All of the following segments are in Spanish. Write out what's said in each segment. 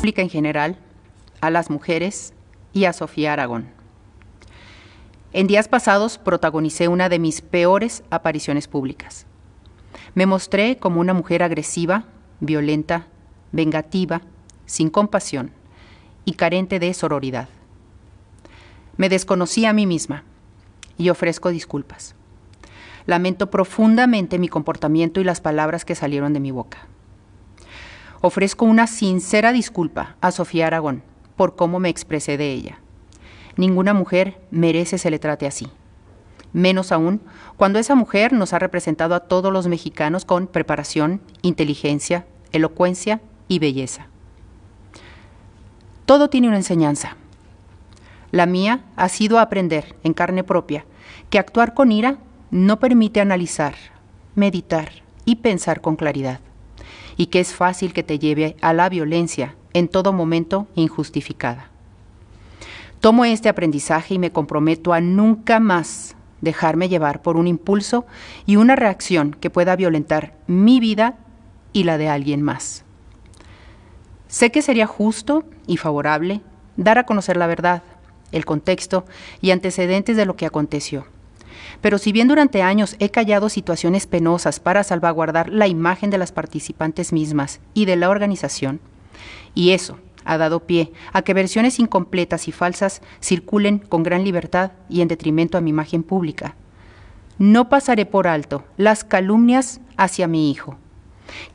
pública en general, a las mujeres y a Sofía Aragón. En días pasados protagonicé una de mis peores apariciones públicas. Me mostré como una mujer agresiva, violenta, vengativa, sin compasión y carente de sororidad. Me desconocí a mí misma y ofrezco disculpas. Lamento profundamente mi comportamiento y las palabras que salieron de mi boca ofrezco una sincera disculpa a Sofía Aragón por cómo me expresé de ella. Ninguna mujer merece se le trate así. Menos aún cuando esa mujer nos ha representado a todos los mexicanos con preparación, inteligencia, elocuencia y belleza. Todo tiene una enseñanza. La mía ha sido aprender en carne propia que actuar con ira no permite analizar, meditar y pensar con claridad y que es fácil que te lleve a la violencia, en todo momento injustificada. Tomo este aprendizaje y me comprometo a nunca más dejarme llevar por un impulso y una reacción que pueda violentar mi vida y la de alguien más. Sé que sería justo y favorable dar a conocer la verdad, el contexto y antecedentes de lo que aconteció pero si bien durante años he callado situaciones penosas para salvaguardar la imagen de las participantes mismas y de la organización, y eso ha dado pie a que versiones incompletas y falsas circulen con gran libertad y en detrimento a mi imagen pública. No pasaré por alto las calumnias hacia mi hijo,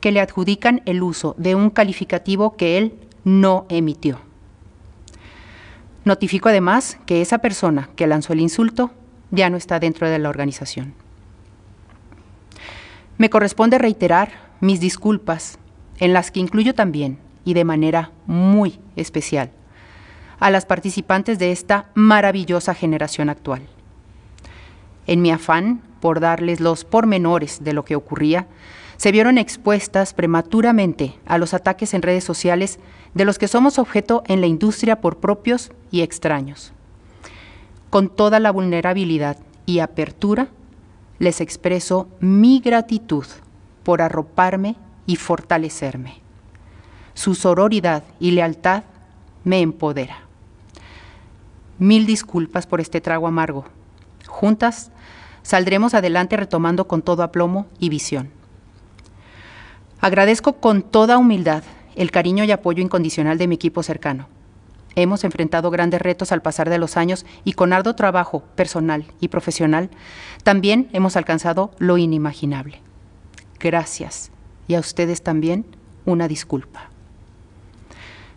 que le adjudican el uso de un calificativo que él no emitió. Notifico además que esa persona que lanzó el insulto ya no está dentro de la organización. Me corresponde reiterar mis disculpas, en las que incluyo también, y de manera muy especial, a las participantes de esta maravillosa generación actual. En mi afán por darles los pormenores de lo que ocurría, se vieron expuestas prematuramente a los ataques en redes sociales de los que somos objeto en la industria por propios y extraños. Con toda la vulnerabilidad y apertura, les expreso mi gratitud por arroparme y fortalecerme. Su sororidad y lealtad me empodera. Mil disculpas por este trago amargo. Juntas saldremos adelante retomando con todo aplomo y visión. Agradezco con toda humildad el cariño y apoyo incondicional de mi equipo cercano. Hemos enfrentado grandes retos al pasar de los años y con arduo trabajo personal y profesional, también hemos alcanzado lo inimaginable. Gracias y a ustedes también una disculpa.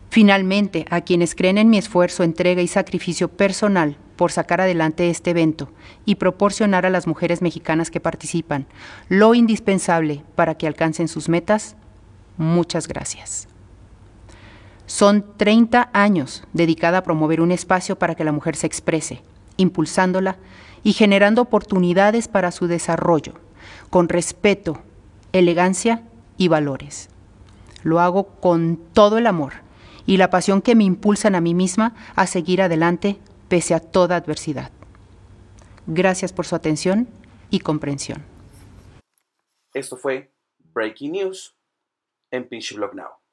Finalmente, a quienes creen en mi esfuerzo, entrega y sacrificio personal por sacar adelante este evento y proporcionar a las mujeres mexicanas que participan lo indispensable para que alcancen sus metas, muchas gracias. Son 30 años dedicada a promover un espacio para que la mujer se exprese, impulsándola y generando oportunidades para su desarrollo, con respeto, elegancia y valores. Lo hago con todo el amor y la pasión que me impulsan a mí misma a seguir adelante pese a toda adversidad. Gracias por su atención y comprensión. Esto fue Breaking News en Pinchy Now.